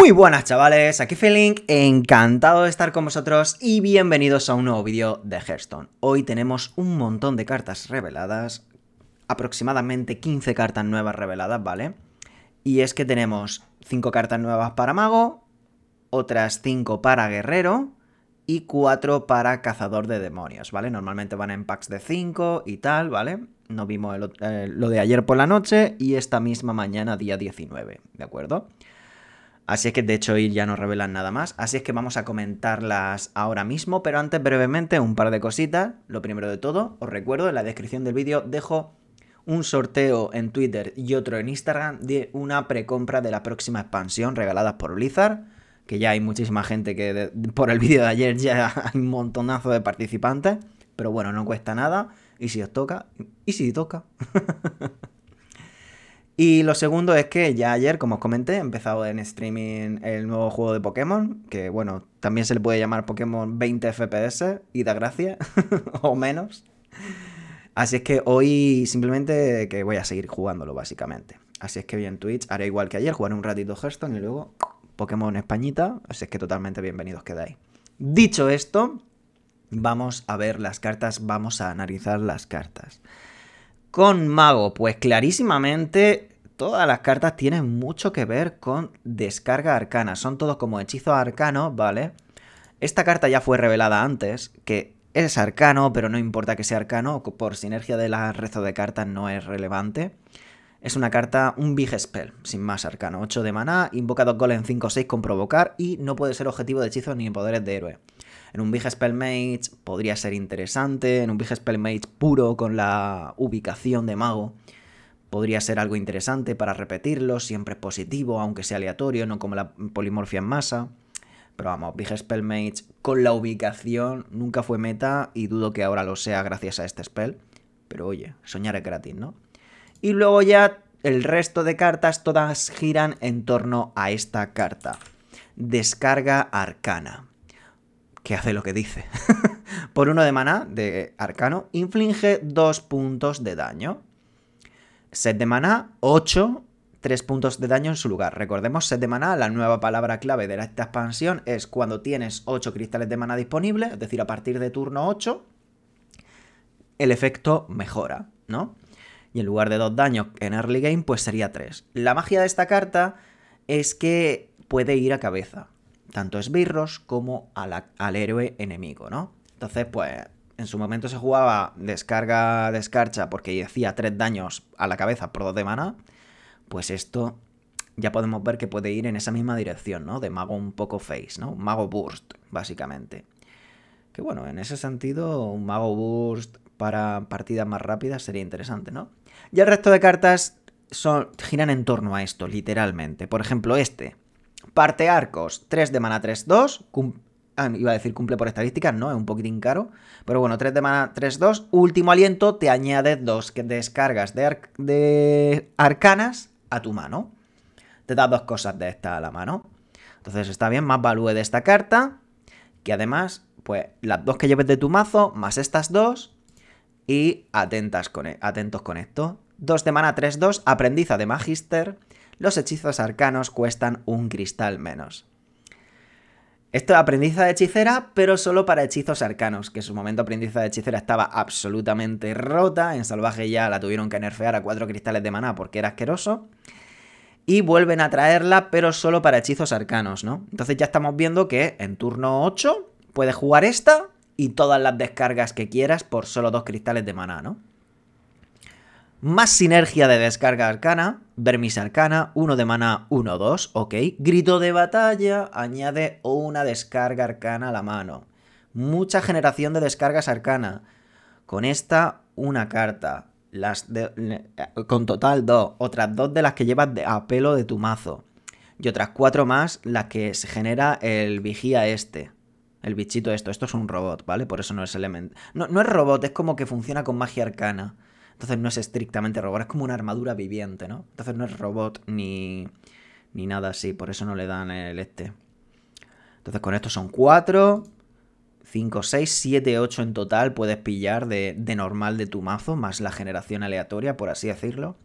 Muy buenas chavales, aquí Feeling, encantado de estar con vosotros y bienvenidos a un nuevo vídeo de Hearthstone. Hoy tenemos un montón de cartas reveladas, aproximadamente 15 cartas nuevas reveladas, ¿vale? Y es que tenemos 5 cartas nuevas para mago, otras 5 para guerrero y 4 para cazador de demonios, ¿vale? Normalmente van en packs de 5 y tal, ¿vale? No vimos eh, lo de ayer por la noche y esta misma mañana, día 19, ¿de acuerdo? Así es que de hecho hoy ya no revelan nada más, así es que vamos a comentarlas ahora mismo, pero antes brevemente un par de cositas. Lo primero de todo, os recuerdo, en la descripción del vídeo dejo un sorteo en Twitter y otro en Instagram de una precompra de la próxima expansión regalada por Blizzard, que ya hay muchísima gente que por el vídeo de ayer ya hay un montonazo de participantes, pero bueno, no cuesta nada, y si os toca, y si toca. Y lo segundo es que ya ayer, como os comenté, he empezado en streaming el nuevo juego de Pokémon, que bueno, también se le puede llamar Pokémon 20 FPS, y da gracia, o menos. Así es que hoy simplemente que voy a seguir jugándolo básicamente. Así es que hoy en Twitch haré igual que ayer, jugaré un ratito Hearthstone y luego Pokémon Españita, así es que totalmente bienvenidos quedáis. Dicho esto, vamos a ver las cartas, vamos a analizar las cartas. Con Mago, pues clarísimamente todas las cartas tienen mucho que ver con descarga arcana. Son todos como hechizos arcanos, ¿vale? Esta carta ya fue revelada antes, que es arcano, pero no importa que sea arcano, por sinergia de la rezo de cartas no es relevante. Es una carta, un Big Spell, sin más arcano. 8 de maná, invoca 2 goles en 5-6 con provocar y no puede ser objetivo de hechizos ni poderes de héroe. En un Big Spell Mage podría ser interesante, en un Big Spell Mage puro con la ubicación de mago Podría ser algo interesante para repetirlo, siempre es positivo, aunque sea aleatorio, no como la polimorfia en masa. Pero vamos, Big Spellmage con la ubicación nunca fue meta y dudo que ahora lo sea gracias a este spell. Pero oye, soñar es gratis, ¿no? Y luego ya el resto de cartas todas giran en torno a esta carta. Descarga arcana. Que hace lo que dice. Por uno de maná de arcano, inflige dos puntos de daño. Set de maná, 8, 3 puntos de daño en su lugar. Recordemos, set de maná, la nueva palabra clave de esta expansión es cuando tienes 8 cristales de maná disponibles, es decir, a partir de turno 8, el efecto mejora, ¿no? Y en lugar de 2 daños en early game, pues sería 3. La magia de esta carta es que puede ir a cabeza, tanto a esbirros como al héroe enemigo, ¿no? Entonces, pues en su momento se jugaba descarga, descarcha, porque hacía 3 daños a la cabeza por dos de mana, pues esto ya podemos ver que puede ir en esa misma dirección, ¿no? De mago un poco face, ¿no? Mago burst, básicamente. Que bueno, en ese sentido, un mago burst para partidas más rápidas sería interesante, ¿no? Y el resto de cartas son, giran en torno a esto, literalmente. Por ejemplo, este. Parte arcos, 3 de mana 3-2, Ah, iba a decir cumple por estadísticas, no, es un poquitín caro. Pero bueno, 3 de mana, 3-2. Último aliento, te añades dos descargas de, arcanas a tu mano. Te da dos cosas de esta a la mano. Entonces está bien, más valúe de esta carta. Que además, pues las dos que lleves de tu mazo, más estas dos. Y atentas con, e, atentos con esto. 2 de mana 3-2, aprendiza de Magister. Los hechizos arcanos cuestan un cristal menos. Esto es aprendizaje de hechicera, pero solo para hechizos arcanos, que en su momento aprendizaje de hechicera estaba absolutamente rota, en salvaje ya la tuvieron que nerfear a cuatro cristales de maná porque era asqueroso, y vuelven a traerla, pero solo para hechizos arcanos, ¿no? Entonces ya estamos viendo que en turno 8 puedes jugar esta y todas las descargas que quieras por solo dos cristales de maná, ¿no? Más sinergia de descarga arcana, vermis arcana, uno de mana, 1, 2, ok. Grito de batalla, añade una descarga arcana a la mano. Mucha generación de descargas arcana. Con esta, una carta. Las eh, con total dos. Otras dos de las que llevas a pelo de tu mazo. Y otras cuatro más las que se genera el vigía este. El bichito esto. Esto es un robot, ¿vale? Por eso no es elemento. No, no es robot, es como que funciona con magia arcana. Entonces no es estrictamente robot, es como una armadura viviente, ¿no? Entonces no es robot ni, ni nada así, por eso no le dan el este. Entonces con esto son 4, 5, 6, 7, 8 en total puedes pillar de, de normal de tu mazo, más la generación aleatoria, por así decirlo.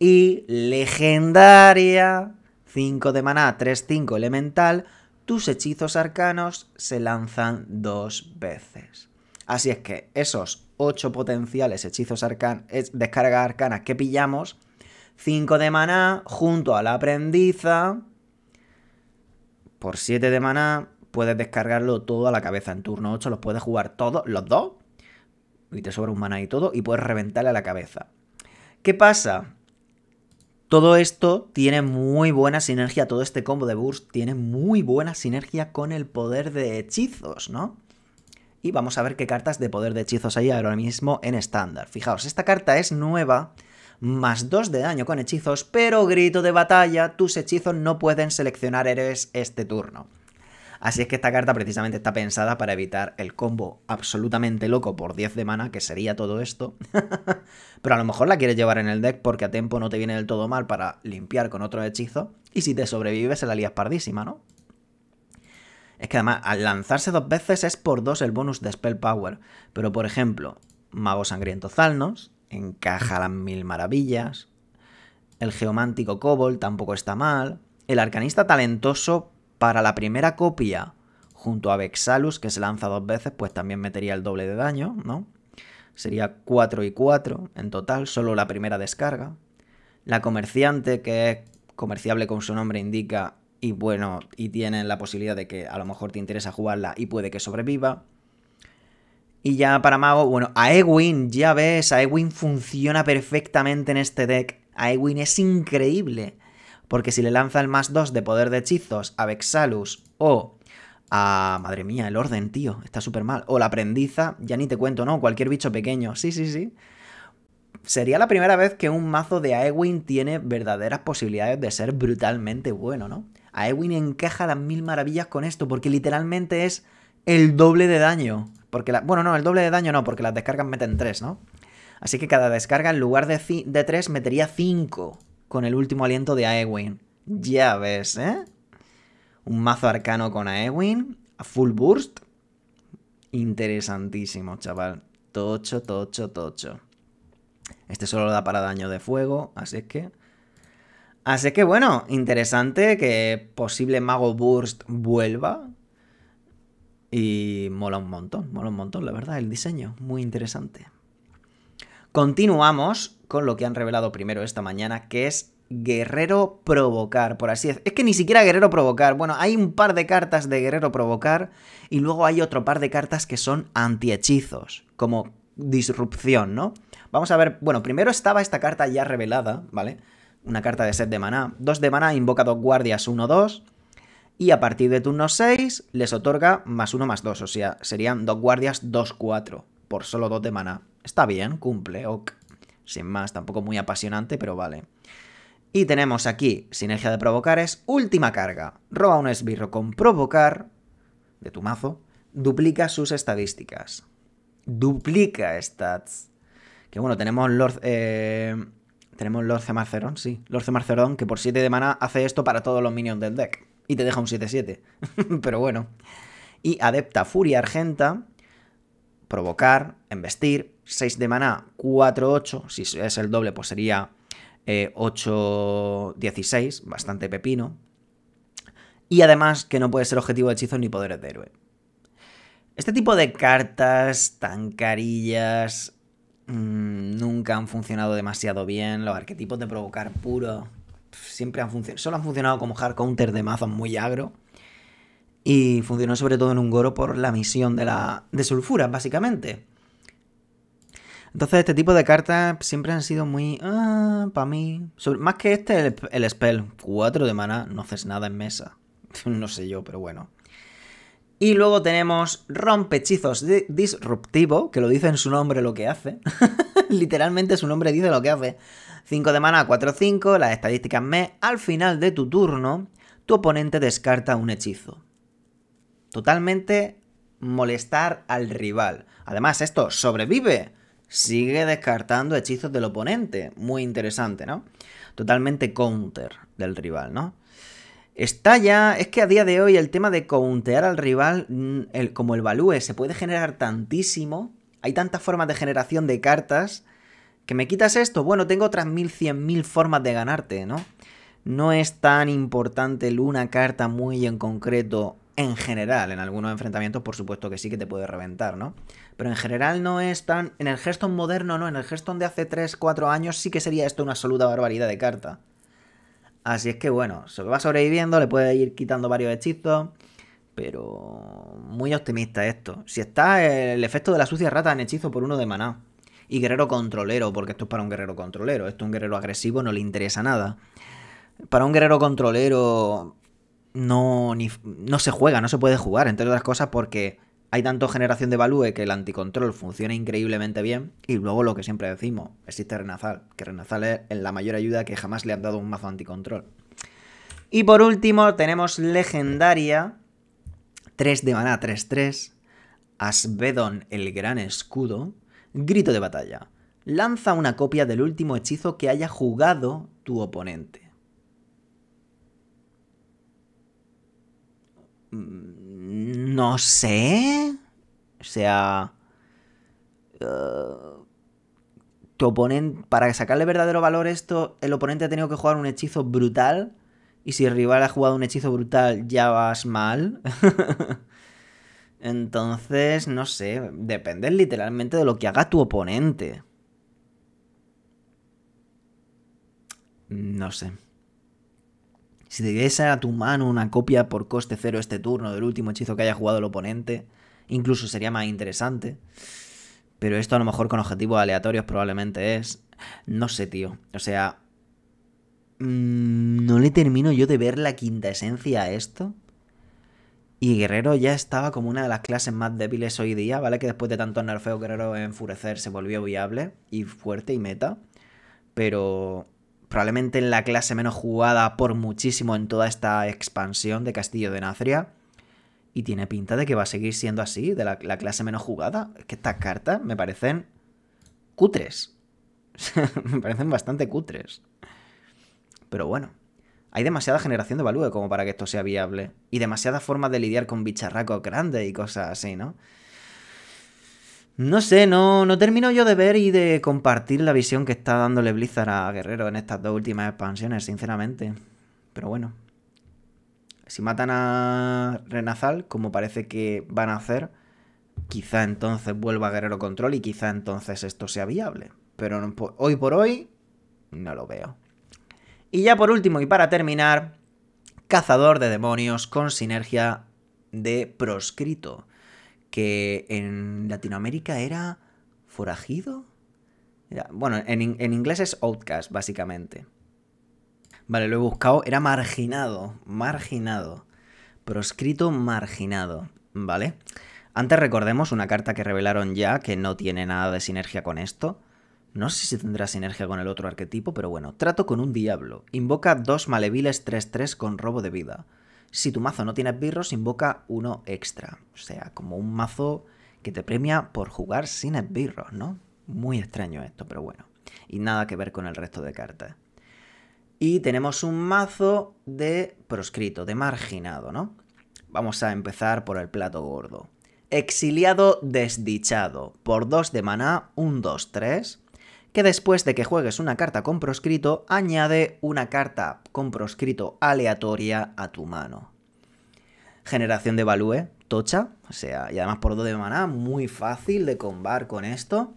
Y legendaria, 5 de maná, 3, 5 elemental, tus hechizos arcanos se lanzan dos veces. Así es que esos 8 potenciales hechizos arcan descargas arcanas que pillamos, 5 de maná junto a la aprendiza. Por 7 de maná puedes descargarlo todo a la cabeza. En turno 8 los puedes jugar todos, los dos. Y te sobra un maná y todo. Y puedes reventarle a la cabeza. ¿Qué pasa? Todo esto tiene muy buena sinergia. Todo este combo de burst tiene muy buena sinergia con el poder de hechizos, ¿no? y vamos a ver qué cartas de poder de hechizos hay ahora mismo en estándar. Fijaos, esta carta es nueva, más 2 de daño con hechizos, pero grito de batalla, tus hechizos no pueden seleccionar héroes este turno. Así es que esta carta precisamente está pensada para evitar el combo absolutamente loco por 10 de mana, que sería todo esto. pero a lo mejor la quieres llevar en el deck porque a tiempo no te viene del todo mal para limpiar con otro hechizo. Y si te sobrevives, se la lías pardísima, ¿no? Es que además, al lanzarse dos veces es por dos el bonus de Spell Power. Pero por ejemplo, Mago Sangriento Zalnos, encaja las mil maravillas. El Geomántico Cobol tampoco está mal. El Arcanista Talentoso para la primera copia, junto a Vexalus, que se lanza dos veces, pues también metería el doble de daño, ¿no? Sería 4 y 4 en total, solo la primera descarga. La Comerciante, que es comerciable con su nombre indica, y bueno, y tienen la posibilidad de que a lo mejor te interesa jugarla y puede que sobreviva. Y ya para mago, bueno, a Ewin, ya ves, a Ewin funciona perfectamente en este deck. Aewin es increíble, porque si le lanza el más 2 de poder de hechizos a Vexalus o a... Madre mía, el orden, tío, está súper mal. O la aprendiza, ya ni te cuento, ¿no? Cualquier bicho pequeño, sí, sí, sí. Sería la primera vez que un mazo de Aewin tiene verdaderas posibilidades de ser brutalmente bueno, ¿no? A Ewin encaja las mil maravillas con esto, porque literalmente es el doble de daño. Porque la, bueno, no, el doble de daño no, porque las descargas meten 3, ¿no? Así que cada descarga en lugar de, de 3 metería 5 con el último aliento de Aewin. Ya ves, ¿eh? Un mazo arcano con Aewin, a full burst. Interesantísimo, chaval. Tocho, tocho, tocho. Este solo da para daño de fuego, así es que Así que bueno, interesante que posible Mago Burst vuelva. Y mola un montón, mola un montón, la verdad, el diseño, muy interesante. Continuamos con lo que han revelado primero esta mañana, que es Guerrero Provocar, por así decirlo. Es que ni siquiera Guerrero Provocar. Bueno, hay un par de cartas de Guerrero Provocar y luego hay otro par de cartas que son antihechizos, como disrupción, ¿no? Vamos a ver, bueno, primero estaba esta carta ya revelada, ¿vale? vale una carta de set de maná. Dos de maná, invoca dos guardias, 1-2. Y a partir de turno 6 les otorga más 1 más 2. O sea, serían dos guardias, 2-4. Por solo dos de maná. Está bien, cumple. Ok. Sin más, tampoco muy apasionante, pero vale. Y tenemos aquí, sinergia de provocar es última carga. Roba un esbirro con provocar de tu mazo. Duplica sus estadísticas. Duplica stats. Que bueno, tenemos Lord... Eh, tenemos Lorce Marcerón, sí. Lorce Marcerón, que por 7 de maná hace esto para todos los minions del deck. Y te deja un 7-7. Pero bueno. Y Adepta Furia Argenta. Provocar, embestir. 6 de maná, 4-8. Si es el doble, pues sería 8-16. Eh, bastante pepino. Y además que no puede ser objetivo de hechizo ni poderes de héroe. Este tipo de cartas tan carillas Mm, nunca han funcionado demasiado bien. Los arquetipos de provocar puro siempre han funcionado. Solo han funcionado como hard counter de mazos muy agro. Y funcionó sobre todo en un Goro por la misión de, la, de Sulfura, básicamente. Entonces, este tipo de cartas siempre han sido muy. Ah, para mí. más que este, el spell. 4 de mana, no haces nada en mesa. no sé yo, pero bueno. Y luego tenemos Rompechizos Disruptivo, que lo dice en su nombre lo que hace. Literalmente su nombre dice lo que hace. 5 de mana, 4-5, las estadísticas me. Al final de tu turno, tu oponente descarta un hechizo. Totalmente molestar al rival. Además, esto sobrevive. Sigue descartando hechizos del oponente. Muy interesante, ¿no? Totalmente counter del rival, ¿no? Está ya, es que a día de hoy el tema de countear al rival, mm, como el value, se puede generar tantísimo, hay tantas formas de generación de cartas, que me quitas esto, bueno, tengo otras mil, cien mil formas de ganarte, ¿no? No es tan importante una carta muy en concreto en general, en algunos enfrentamientos por supuesto que sí que te puede reventar, ¿no? Pero en general no es tan... En el Hearthstone moderno no, en el Hearthstone de hace 3, 4 años sí que sería esto una absoluta barbaridad de carta. Así es que bueno, se va sobreviviendo, le puede ir quitando varios hechizos. Pero muy optimista esto. Si está el efecto de la sucia rata en hechizo por uno de maná. Y guerrero controlero, porque esto es para un guerrero controlero. Esto a un guerrero agresivo no le interesa nada. Para un guerrero controlero no, no se juega, no se puede jugar, entre otras cosas porque hay tanto generación de balúe que el anticontrol funciona increíblemente bien y luego lo que siempre decimos, existe Renazal, que Renazal es la mayor ayuda que jamás le han dado un mazo anticontrol. Y por último tenemos legendaria 3 de maná 3-3, Asvedon el gran escudo, grito de batalla. Lanza una copia del último hechizo que haya jugado tu oponente. Mm, no sé. O sea... Eh, tu oponente... Para sacarle verdadero valor esto, el oponente ha tenido que jugar un hechizo brutal. Y si el rival ha jugado un hechizo brutal, ya vas mal. Entonces, no sé, depende literalmente de lo que haga tu oponente. No sé. Si te diese a tu mano una copia por coste cero este turno del último hechizo que haya jugado el oponente, incluso sería más interesante. Pero esto a lo mejor con objetivos aleatorios probablemente es... No sé, tío. O sea... Mm, no le termino yo de ver la quinta esencia a esto. Y Guerrero ya estaba como una de las clases más débiles hoy día, ¿vale? Que después de tanto nerfeo, Guerrero enfurecer se volvió viable y fuerte y meta. Pero probablemente en la clase menos jugada por muchísimo en toda esta expansión de Castillo de Nazria. Y tiene pinta de que va a seguir siendo así, de la, clase menos jugada. Es que estas cartas me parecen cutres. me parecen bastante cutres. Pero bueno, hay demasiada generación de balúe como para que esto sea viable. Y demasiadas formas de lidiar con bicharraco grande y cosas así, ¿no? No sé, no, no termino yo de ver y de compartir la visión que está dándole Blizzard a Guerrero en estas dos últimas expansiones, sinceramente. Pero bueno. Si matan a Renazal, como parece que van a hacer, quizá entonces vuelva Guerrero Control y quizá entonces esto sea viable. Pero hoy por hoy, no lo veo. Y ya por último y para terminar, Cazador de Demonios con sinergia de Proscrito que en Latinoamérica era forajido. bueno, en, en inglés es outcast, básicamente. Vale, lo he buscado, era marginado, marginado. Proscrito marginado, ¿vale? Antes recordemos una carta que revelaron ya que no tiene nada de sinergia con esto. No sé si tendrá sinergia con el otro arquetipo, pero bueno. Trato con un diablo. Invoca dos maleviles 3-3 con robo de vida. Si tu mazo no tiene esbirros, invoca uno extra. O sea, como un mazo que te premia por jugar sin esbirros, ¿no? Muy extraño esto, pero bueno. Y nada que ver con el resto de cartas. Y tenemos un mazo de proscrito, de marginado, ¿no? Vamos a empezar por el plato gordo. Exiliado desdichado. Por 2 de maná, un 2-3 que después de que juegues una carta con proscrito, añade una carta con proscrito aleatoria a tu mano. Generación de value, tocha, o sea, y además por 2 de maná, muy fácil de combar con esto.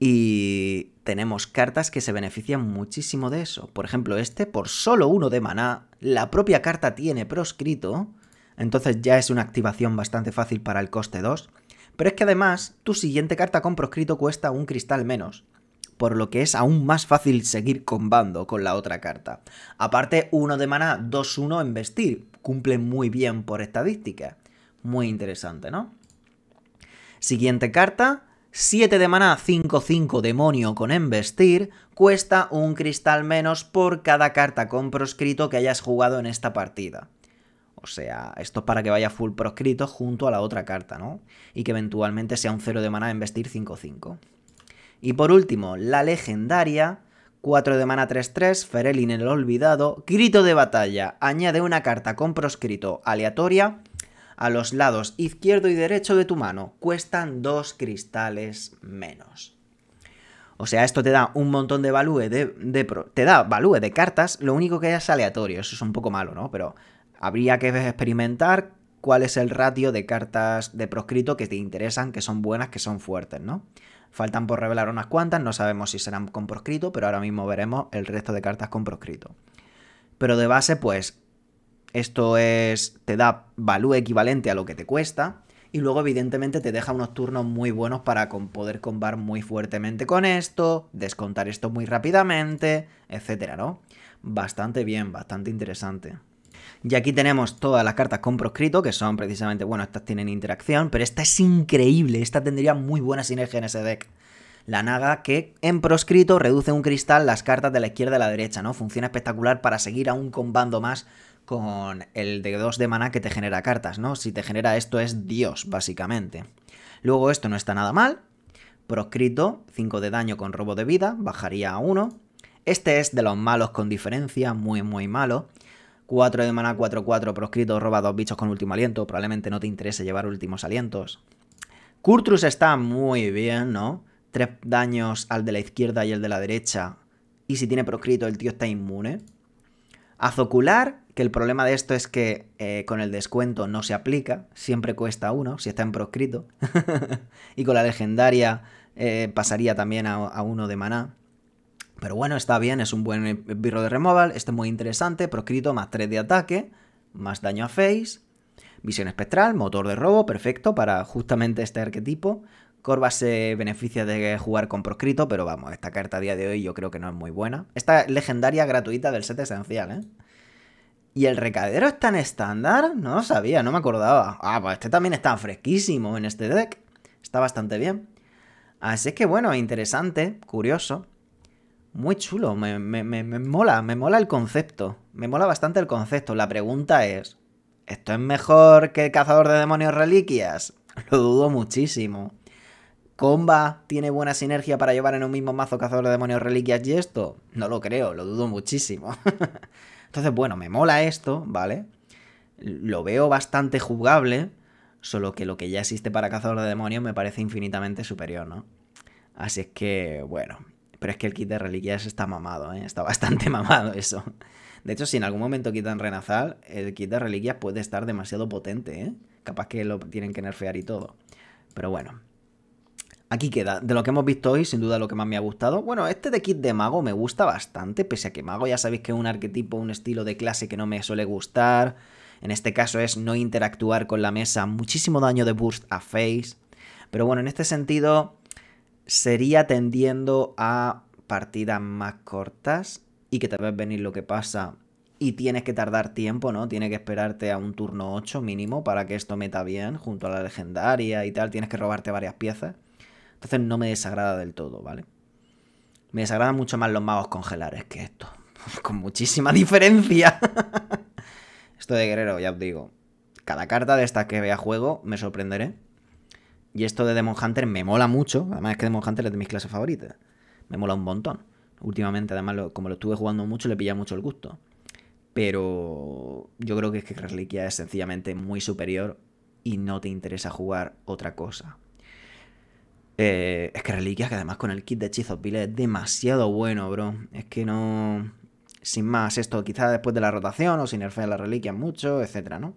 Y tenemos cartas que se benefician muchísimo de eso. Por ejemplo, este, por solo uno de maná, la propia carta tiene proscrito. Entonces ya es una activación bastante fácil para el coste 2. Pero es que además, tu siguiente carta con proscrito cuesta un cristal menos, por lo que es aún más fácil seguir combando con la otra carta. Aparte, 1 de maná, 2-1 en vestir, cumple muy bien por estadística. Muy interesante, ¿no? Siguiente carta, 7 de maná, 5-5 demonio con embestir, cuesta un cristal menos por cada carta con proscrito que hayas jugado en esta partida. O sea, esto es para que vaya full proscrito junto a la otra carta, ¿no? Y que eventualmente sea un 0 de mana en vestir 5-5. Y por último, la legendaria. 4 de mana 3-3, Ferelin el Olvidado, Grito de Batalla, añade una carta con proscrito aleatoria a los lados izquierdo y derecho de tu mano, cuestan 2 cristales menos. O sea, esto te da un montón de value de, de, te da value de cartas, lo único que es aleatorio, eso es un poco malo, ¿no? Pero Habría que experimentar cuál es el ratio de cartas de proscrito que te interesan, que son buenas, que son fuertes, ¿no? Faltan por revelar unas cuantas, no sabemos si serán con proscrito, pero ahora mismo veremos el resto de cartas con proscrito. Pero de base, pues, esto es. te da valor equivalente a lo que te cuesta. Y luego, evidentemente, te deja unos turnos muy buenos para con poder combar muy fuertemente con esto, descontar esto muy rápidamente, etcétera, ¿no? Bastante bien, bastante interesante. Y aquí tenemos todas las cartas con proscrito, que son precisamente, bueno, estas tienen interacción, pero esta es increíble, esta tendría muy buena sinergia en ese deck. La naga que en proscrito reduce un cristal las cartas de la izquierda a la derecha, ¿no? Funciona espectacular para seguir aún combando más con el de 2 de mana que te genera cartas, ¿no? Si te genera esto es Dios, básicamente. Luego esto no está nada mal. Proscrito, 5 de daño con robo de vida, bajaría a 1. Este es de los malos con diferencia, muy muy malo. 4 de maná, 4-4, proscrito, roba dos bichos con último aliento. Probablemente no te interese llevar últimos alientos. Kurtrus está muy bien, ¿no? Tres daños al de la izquierda y el de la derecha. Y si tiene proscrito, el tío está inmune. Azocular, que el problema de esto es que eh, con el descuento no se aplica. Siempre cuesta uno, si está en proscrito. y con la legendaria eh, pasaría también a, a uno de maná. Pero bueno, está bien, es un buen e-, birro de removal, este es muy interesante, proscrito, más 3 de ataque, más daño a face, visión espectral, motor de robo, perfecto para justamente este arquetipo. Corva se beneficia de jugar con proscrito, pero vamos, esta carta a día de hoy yo creo que no es muy buena. Esta legendaria gratuita del set esencial, ¿eh? ¿Y el recadero es tan estándar? No lo sabía, no me acordaba. Ah, pues este también está fresquísimo en este deck. Está bastante bien. Así que bueno, interesante, curioso muy chulo, me, mola, me mola el concepto, me mola bastante el concepto. La pregunta es, ¿esto es mejor que cazador de demonios reliquias? Lo dudo muchísimo. ¿Comba tiene buena sinergia para llevar en un mismo mazo cazador de demonios reliquias y esto? No lo creo, lo dudo muchísimo. Entonces, bueno, me mola esto, ¿vale? Lo veo bastante jugable, solo que lo que ya existe para cazador de demonios me parece infinitamente superior, ¿no? Así es que, bueno, pero es que el kit de reliquias está mamado, ¿eh? Está bastante mamado eso. De hecho, si en algún momento quitan Renazal, el kit de reliquias puede estar demasiado potente, ¿eh? Capaz que lo tienen que nerfear y todo. Pero bueno. Aquí queda. De lo que hemos visto hoy, sin duda lo que más me ha gustado. Bueno, este de kit de mago me gusta bastante, pese a que mago ya sabéis que es un arquetipo, un estilo de clase que no me suele gustar. En este caso es no interactuar con la mesa. Muchísimo daño de burst a face. Pero bueno, en este sentido sería tendiendo a partidas más cortas y que te ves venir lo que pasa y tienes que tardar tiempo, ¿no? Tienes que esperarte a un turno 8 mínimo para que esto meta bien junto a la legendaria y tal, tienes que robarte varias piezas. Entonces no me desagrada del todo, ¿vale? Me desagradan mucho más los magos congelares que esto. Con muchísima diferencia. esto de guerrero, ya os digo. Cada carta de estas que vea juego me sorprenderé. Y esto de Demon Hunter me mola mucho. Además, es que Demon Hunter es de mis clases favoritas. Me mola un montón. Últimamente, además, como lo estuve jugando mucho, le pilla mucho el gusto. Pero yo creo que es que Reliquia es sencillamente muy superior y no te interesa jugar otra cosa. Eh, es que Reliquia, que además con el kit de hechizos pile es demasiado bueno, bro. Es que no. Sin más, esto quizás después de la rotación o sin de la Reliquia mucho, etcétera, ¿no?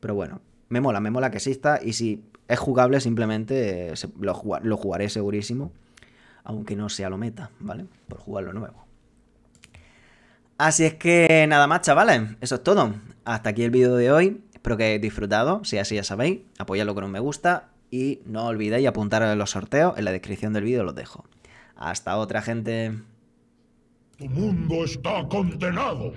Pero bueno, me mola, me mola que exista y si es jugable simplemente eh, lo, jugaré segurísimo, aunque no sea lo meta, ¿vale? Por jugarlo nuevo. Así es que nada más, chavales, eso es todo. Hasta aquí el vídeo de hoy. Espero que hayáis disfrutado. Si así ya sabéis, apoyadlo con un me gusta y no olvidéis apuntaros a los sorteos. En la descripción del vídeo los dejo. Hasta otra, gente. Tu mundo está condenado.